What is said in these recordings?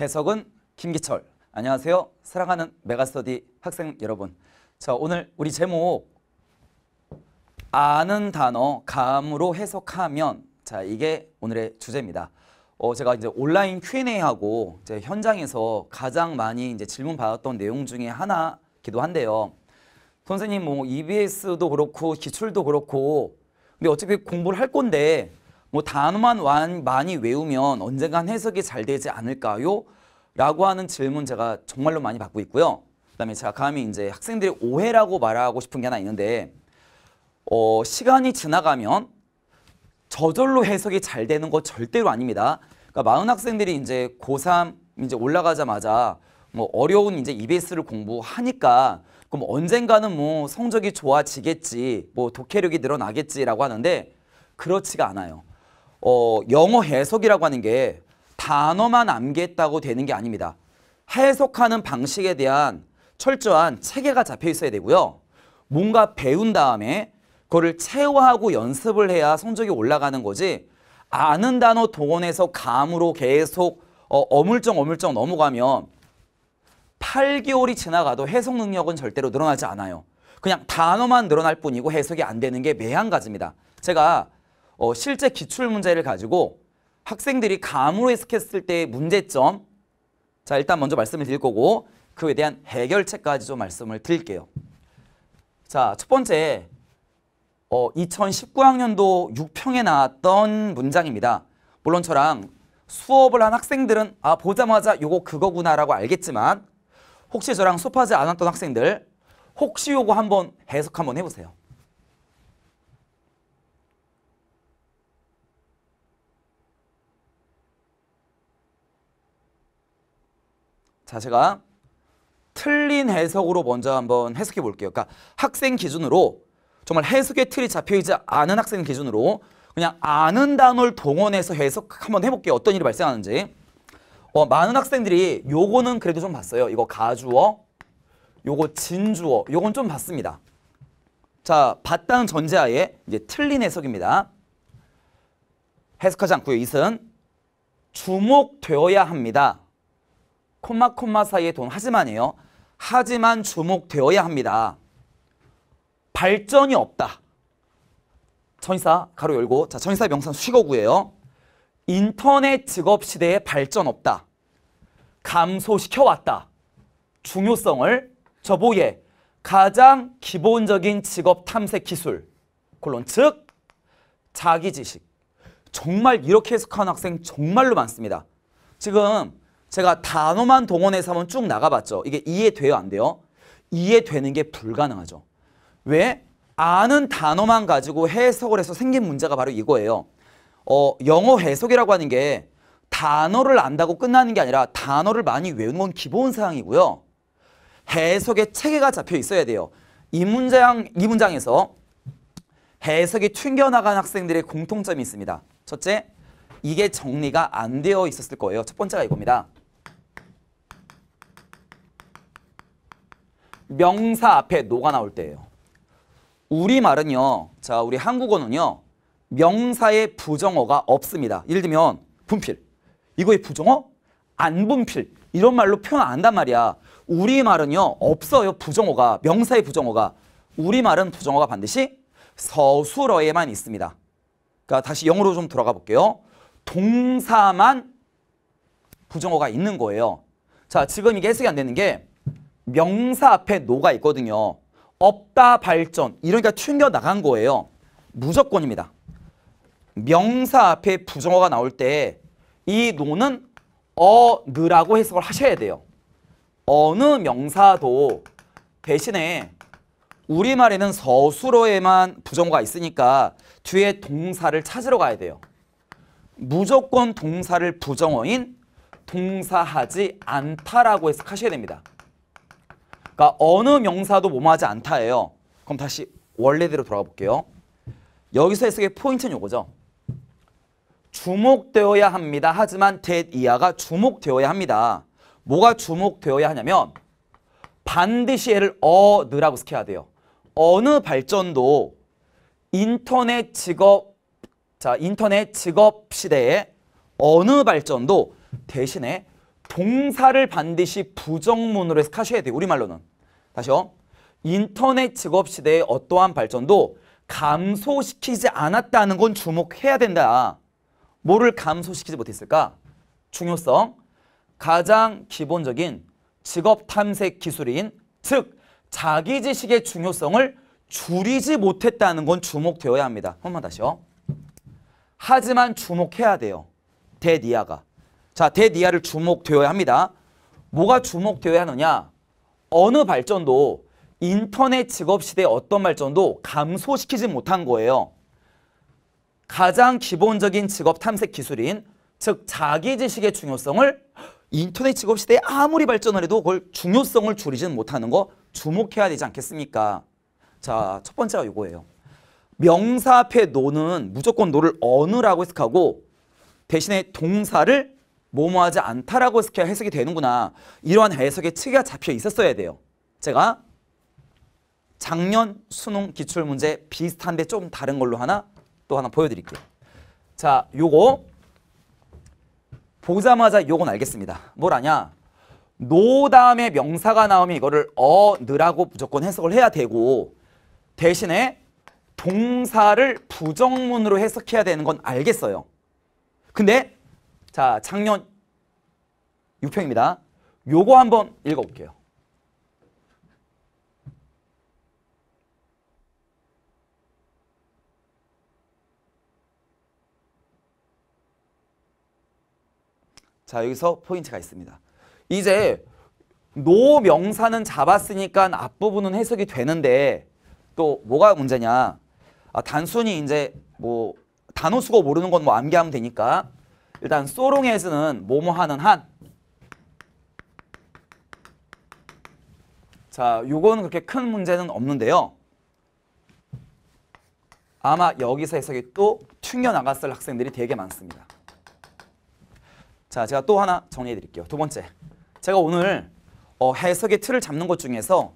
해석은 김기철. 안녕하세요. 사랑하는 메가스터디 학생 여러분. 자, 오늘 우리 제목 아는 단어 감으로 해석하면 자, 이게 오늘의 주제입니다. 어, 제가 이제 온라인 Q&A하고 제 현장에서 가장 많이 이제 질문 받았던 내용 중에 하나기도 한데요. 선생님 뭐 EBS도 그렇고 기출도 그렇고 근데 어차피 공부를 할 건데 뭐 단어만 완, 많이 외우면 언젠간 해석이 잘 되지 않을까요? 라고 하는 질문 제가 정말로 많이 받고 있고요. 그다음에 제가 감히 이제 학생들이 오해라고 말하고 싶은 게 하나 있는데 어, 시간이 지나가면 저절로 해석이 잘 되는 거 절대로 아닙니다. 그러니까 많은 학생들이 이제 고3 이제 올라가자마자 뭐 어려운 이제 EBS를 공부하니까 그럼 언젠가는 뭐 성적이 좋아지겠지, 뭐 독해력이 늘어나겠지라고 하는데 그렇지가 않아요. 어, 영어 해석이라고 하는 게 단어만 암기했다고 되는 게 아닙니다. 해석하는 방식에 대한 철저한 체계가 잡혀 있어야 되고요. 뭔가 배운 다음에 그걸 체화하고 연습을 해야 성적이 올라가는 거지 아는 단어 동원해서 감으로 계속 어, 물쩡 어물쩡 넘어가면 8개월이 지나가도 해석 능력은 절대로 늘어나지 않아요. 그냥 단어만 늘어날 뿐이고 해석이 안 되는 게 매한가지입니다. 제가 어, 실제 기출 문제를 가지고 학생들이 감으로 해석했을 때의 문제점 자 일단 먼저 말씀을 드릴 거고 그에 대한 해결책까지 좀 말씀을 드릴게요. 자 첫 번째 어, 2019학년도 6평에 나왔던 문장입니다. 물론 저랑 수업을 한 학생들은 아 보자마자 요거 그거구나 라고 알겠지만 혹시 저랑 수업하지 않았던 학생들 혹시 요거 한번 해석 한번 해보세요. 자, 제가 틀린 해석으로 먼저 한번 해석해 볼게요. 그러니까 학생 기준으로 정말 해석의 틀이 잡혀있지 않은 학생 기준으로 그냥 아는 단어를 동원해서 해석 한번 해볼게요. 어떤 일이 발생하는지. 어, 많은 학생들이 요거는 그래도 좀 봤어요. 이거 가주어, 요거 진주어, 요건 좀 봤습니다. 자, 봤다는 전제하에 이제 틀린 해석입니다. 해석하지 않고요. 이은 주목되어야 합니다. 콤마 콤마 사이에돈 하지만이요. 하지만 주목되어야 합니다. 발전이 없다. 천사 가로 열고 자 천사 명상 수식어구예요. 인터넷 직업 시대에 발전 없다. 감소시켜왔다. 중요성을 저보에 기 가장 기본적인 직업 탐색 기술 콜론 즉 자기 지식 정말 이렇게 해석하는 학생 정말로 많습니다. 지금 제가 단어만 동원해서 한번 쭉 나가봤죠. 이게 이해돼요? 안 돼요? 이해되는 게 불가능하죠. 왜? 아는 단어만 가지고 해석을 해서 생긴 문제가 바로 이거예요. 어, 영어 해석이라고 하는 게 단어를 안다고 끝나는 게 아니라 단어를 많이 외우는 건 기본 사항이고요. 해석의 체계가 잡혀 있어야 돼요. 이 문장, 이 문장에서 해석이 튕겨나간 학생들의 공통점이 있습니다. 첫째, 이게 정리가 안 되어 있었을 거예요. 첫 번째가 이겁니다. 명사 앞에 노가 나올 때예요. 우리말은요. 자, 우리 한국어는요. 명사의 부정어가 없습니다. 예를 들면 분필. 이거의 부정어? 안 분필. 이런 말로 표현 안 한단 말이야. 우리말은요. 없어요. 부정어가. 명사의 부정어가. 우리말은 부정어가 반드시 서술어에만 있습니다. 그러니까 다시 영어로 좀 돌아가 볼게요. 동사만 부정어가 있는 거예요. 자, 지금 이게 해석이 안 되는 게 명사 앞에 노가 있거든요. 없다 발전 이러니까 튕겨나간 거예요. 무조건입니다. 명사 앞에 부정어가 나올 때 이 노는 어느라고 해석을 하셔야 돼요. 어느 명사도 대신에 우리말에는 서술어에만 부정어가 있으니까 뒤에 동사를 찾으러 가야 돼요. 무조건 동사를 부정어인 동사하지 않다라고 해석하셔야 됩니다. 그러니까 어느 명사도 몸하지 않다예요. 그럼 다시 원래대로 돌아가 볼게요. 여기서 해석의 포인트는 요거죠. 주목되어야 합니다. 하지만 t 이하가 주목되어야 합니다. 뭐가 주목되어야 하냐면 반드시 얘를 어느라고 스켜야 돼요. 어느 발전도 인터넷 직업 자 인터넷 직업 시대에 어느 발전도 대신에 동사를 반드시 부정문으로 해석하셔야 돼요. 우리말로는. 다시요. 인터넷 직업시대의 어떠한 발전도 감소시키지 않았다는 건 주목해야 된다. 뭐를 감소시키지 못했을까? 중요성. 가장 기본적인 직업 탐색 기술인 즉 자기 지식의 중요성을 줄이지 못했다는 건 주목되어야 합니다. 한 번 다시요. 하지만 주목해야 돼요. 대디아가 자, 대니아를 주목되어야 합니다. 뭐가 주목되어야 하느냐? 어느 발전도 인터넷 직업시대의 어떤 발전도 감소시키지 못한 거예요. 가장 기본적인 직업 탐색 기술인 즉 자기 지식의 중요성을 인터넷 직업 시대에 아무리 발전을 해도 그걸 중요성을 줄이지는 못하는 거 주목해야 되지 않겠습니까? 자, 첫 번째가 이거예요. 명사 앞에 노는 무조건 노를 어느라고 해석하고 대신에 동사를 모모하지 않다라고 해석이 되는구나. 이러한 해석의 측이가 잡혀 있었어야 돼요. 제가 작년 수능 기출문제 비슷한데 좀 다른 걸로 하나 또 하나 보여드릴게요. 자, 요거 보자마자 요건 알겠습니다. 뭘 아냐? 노 다음에 명사가 나오면 이거를 어, 느라고 무조건 해석을 해야 되고 대신에 동사를 부정문으로 해석해야 되는 건 알겠어요. 근데 자, 작년 6평입니다. 요거 한번 읽어볼게요. 자, 여기서 포인트가 있습니다. 이제 노 명사는 잡았으니까 앞부분은 해석이 되는데 또 뭐가 문제냐. 아, 단순히 이제 뭐 단어수가 모르는 건 뭐 암기하면 되니까 일단 소롱에서는 뭐뭐 하는 한. 자, 요거는 그렇게 큰 문제는 없는데요. 아마 여기서 해석이 또 튕겨나갔을 학생들이 되게 많습니다. 자, 제가 또 하나 정리해 드릴게요. 두 번째, 제가 오늘 어, 해석의 틀을 잡는 것 중에서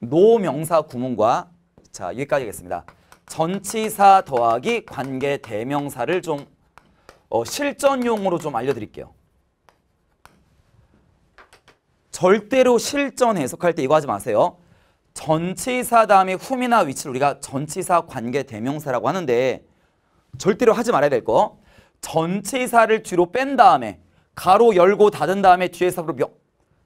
노명사 구문과 자 여기까지 하겠습니다. 전치사 더하기 관계 대명사를 좀 어, 실전용으로 좀 알려드릴게요. 절대로 실전 해석할 때 이거 하지 마세요. 전치사 다음에 후미나 위치를 우리가 전치사 관계 대명사라고 하는데 절대로 하지 말아야 될 거. 전치사를 뒤로 뺀 다음에 가로 열고 닫은 다음에 뒤에 사로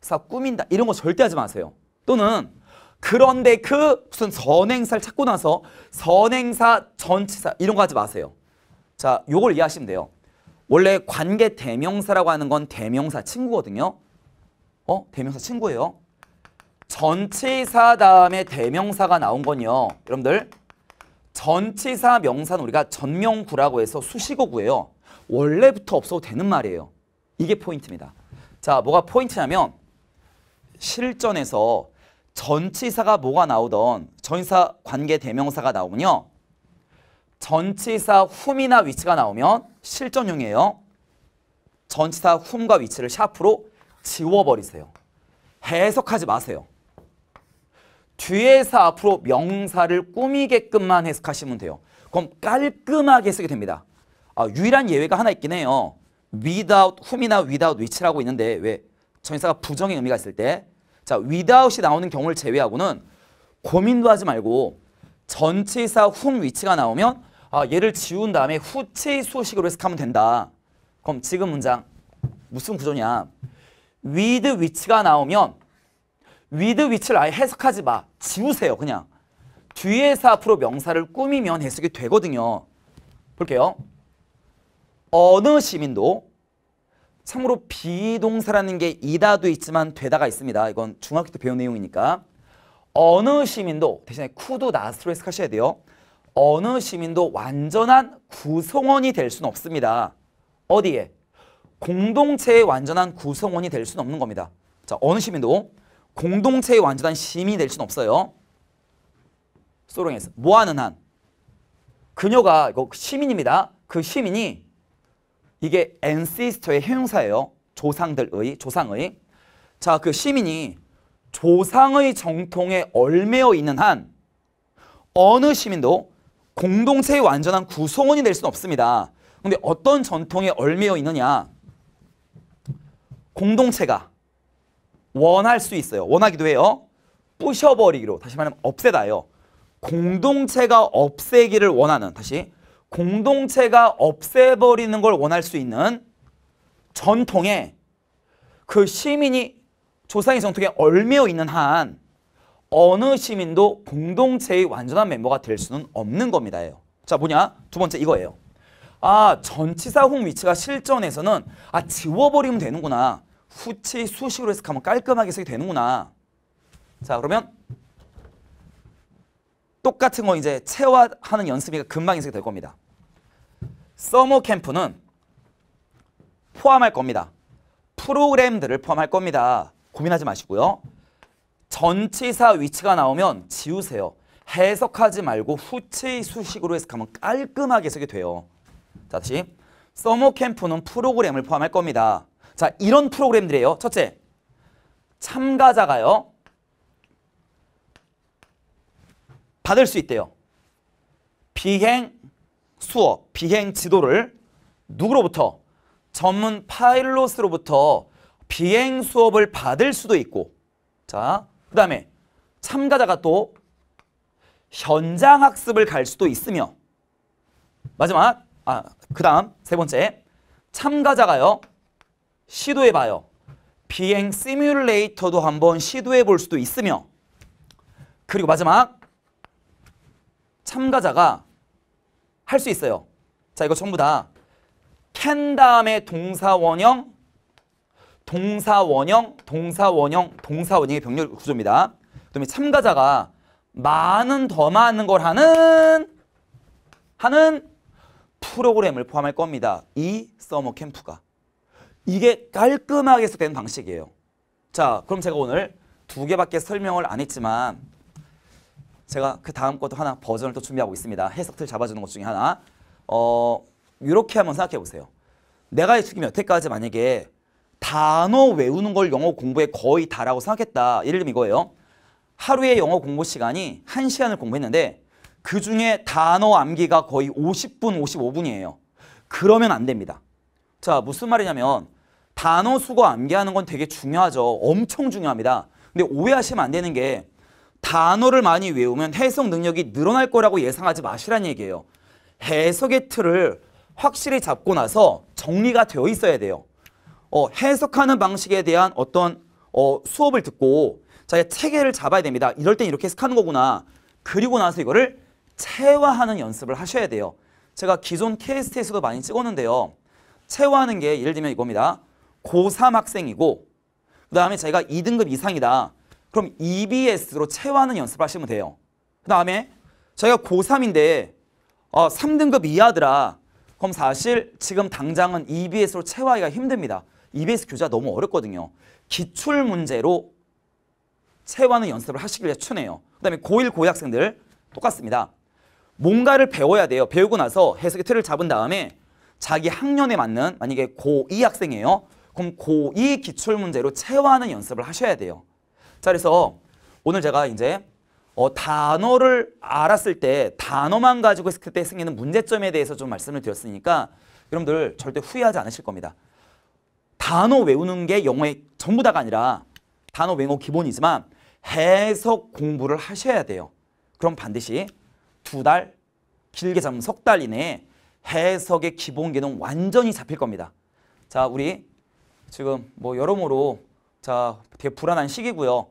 사 꾸민다 이런 거 절대 하지 마세요. 또는 그런데 그 무슨 선행사를 찾고 나서 선행사 전치사 이런 거 하지 마세요. 자, 요걸 이해하시면 돼요. 원래 관계 대명사라고 하는 건 대명사 친구거든요. 어? 대명사 친구예요. 전치사 다음에 대명사가 나온 건요. 여러분들 전치사 명사는 우리가 전명구라고 해서 수식어구예요. 원래부터 없어도 되는 말이에요. 이게 포인트입니다. 자, 뭐가 포인트냐면 실전에서 전치사가 뭐가 나오던 전치사 관계 대명사가 나오면요. 전치사 훔이나 위치가 나오면 실전용이에요. 전치사 훔과 위치를 샤프로 지워버리세요. 해석하지 마세요. 뒤에서 앞으로 명사를 꾸미게끔만 해석하시면 돼요. 그럼 깔끔하게 해석 됩니다. 아, 유일한 예외가 하나 있긴 해요. without whom이나 without which라고 있는데 왜 전사가 부정의 의미가 있을 때 자, without이 나오는 경우를 제외하고는 고민도 하지 말고 전치사 whom, w h 가 나오면 아, 얘를 지운 다음에 후체의 수식으로 해석하면 된다. 그럼 지금 문장 무슨 구조냐. with which가 나오면 with which를 아예 해석하지 마. 지우세요 그냥. 뒤에서 앞으로 명사를 꾸미면 해석이 되거든요. 볼게요. 어느 시민도 참고로 비동사라는 게 이다도 있지만 되다가 있습니다. 이건 중학교 때 배운 내용이니까. 어느 시민도 대신에 쿠도 나스로 해석하셔야 돼요. 어느 시민도 완전한 구성원이 될 수는 없습니다. 어디에? 공동체의 완전한 구성원이 될 수는 없는 겁니다. 자, 어느 시민도 공동체의 완전한 시민이 될 수는 없어요. 소롱에서 뭐하는 한 그녀가 이거 시민입니다. 그 시민이 이게 엔시스터의 형용사예요. 조상들의 조상의 자그 시민이 조상의 정통에 얼매어 있는 한 어느 시민도 공동체의 완전한 구성원이 될 수는 없습니다. 근데 어떤 전통에 얼매어 있느냐? 공동체가 원할 수 있어요. 원하기도 해요. 부셔버리기로 다시 말하면 없애다요 공동체가 없애기를 원하는 다시 공동체가 없애버리는 걸 원할 수 있는 전통에 그 시민이 조상의 전통에 얼매어 있는 한 어느 시민도 공동체의 완전한 멤버가 될 수는 없는 겁니다. 자 뭐냐? 두 번째 이거예요. 아 전치사홍 위치가 실전에서는 아 지워버리면 되는구나. 후치 수식으로 해석하면 깔끔하게 쓰게 되는구나. 자 그러면 똑같은 거 이제 체화하는 연습이 금방 인색될 겁니다. 서머 캠프는 포함할 겁니다. 프로그램들을 포함할 겁니다. 고민하지 마시고요. 전치사 위치가 나오면 지우세요. 해석하지 말고 후치 수식으로 해석하면 깔끔하게 해석이 돼요. 자, 다시. 서머 캠프는 프로그램을 포함할 겁니다. 자, 이런 프로그램들이에요. 첫째, 참가자가요. 받을 수 있대요. 비행 수업, 비행 지도를 누구로부터? 전문 파일럿으로부터 비행 수업을 받을 수도 있고 자그 다음에 참가자가 또 현장 학습을 갈 수도 있으며 마지막 아, 그 다음 세 번째 참가자가요 시도해봐요 비행 시뮬레이터도 한번 시도해볼 수도 있으며 그리고 마지막 참가자가 할 수 있어요 자 이거 전부 다 캔 다음에 동사 원형 동사 원형, 동사 원형, 동사 원형의 병렬 구조입니다. 그다음에 참가자가 많은 더 많은 걸 하는 하는 프로그램을 포함할 겁니다. 이 서머 캠프가. 이게 깔끔하게 해석되는 방식이에요. 자, 그럼 제가 오늘 두 개밖에 설명을 안 했지만 제가 그 다음 것도 하나 버전을 또 준비하고 있습니다. 해석틀 잡아주는 것 중에 하나. 어, 이렇게 한번 생각해 보세요. 내가 지금 여태까지 만약에 단어 외우는 걸 영어 공부에 거의 다라고 생각했다. 예를 들면 이거예요. 하루에 영어 공부 시간이 한시간을 공부했는데 그중에 단어 암기가 거의 50분, 55분이에요. 그러면 안 됩니다. 자, 무슨 말이냐면 단어 수거 암기하는 건 되게 중요하죠. 엄청 중요합니다. 근데 오해하시면 안 되는 게 단어를 많이 외우면 해석 능력이 늘어날 거라고 예상하지 마시란 얘기예요. 해석의 틀을 확실히 잡고 나서 정리가 되어 있어야 돼요. 어, 해석하는 방식에 대한 어떤 어, 수업을 듣고 자기가 체계를 잡아야 됩니다. 이럴 땐 이렇게 해석하는 거구나. 그리고 나서 이거를 체화하는 연습을 하셔야 돼요. 제가 기존 케이스에서도 많이 찍었는데요. 체화하는 게 예를 들면 이겁니다. 고3 학생이고 그 다음에 자기가 2등급 이상이다. 그럼 EBS로 체화하는 연습을 하시면 돼요. 그 다음에 자기가 고3인데 어, 3등급 이하더라. 그럼 사실 지금 당장은 EBS로 체화하기가 힘듭니다. EBS 교재가 너무 어렵거든요. 기출 문제로 채워하는 연습을 하시길 추천해요. 그 다음에 고1, 고2 학생들 똑같습니다. 뭔가를 배워야 돼요. 배우고 나서 해석의 틀을 잡은 다음에 자기 학년에 맞는 만약에 고2 학생이에요. 그럼 고2 기출문제로 체화하는 연습을 하셔야 돼요. 자 그래서 오늘 제가 이제 어, 단어를 알았을 때 단어만 가지고 있을 때 생기는 문제점에 대해서 좀 말씀을 드렸으니까 여러분들 절대 후회하지 않으실 겁니다. 단어 외우는 게 영어의 전부 다가 아니라 단어 외우는 기본이지만 해석 공부를 하셔야 돼요. 그럼 반드시 두 달, 길게 잡으면 석 달 이내에 해석의 기본 개념 완전히 잡힐 겁니다. 자, 우리 지금 뭐 여러모로 자, 되게 불안한 시기고요.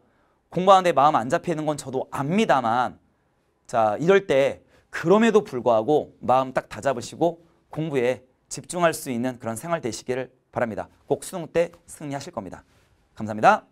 공부하는데 마음 안 잡히는 건 저도 압니다만 자, 이럴 때 그럼에도 불구하고 마음 딱 다잡으시고 공부에 집중할 수 있는 그런 생활 되시기를 바랍니다. 꼭 수능 때 승리하실 겁니다. 감사합니다.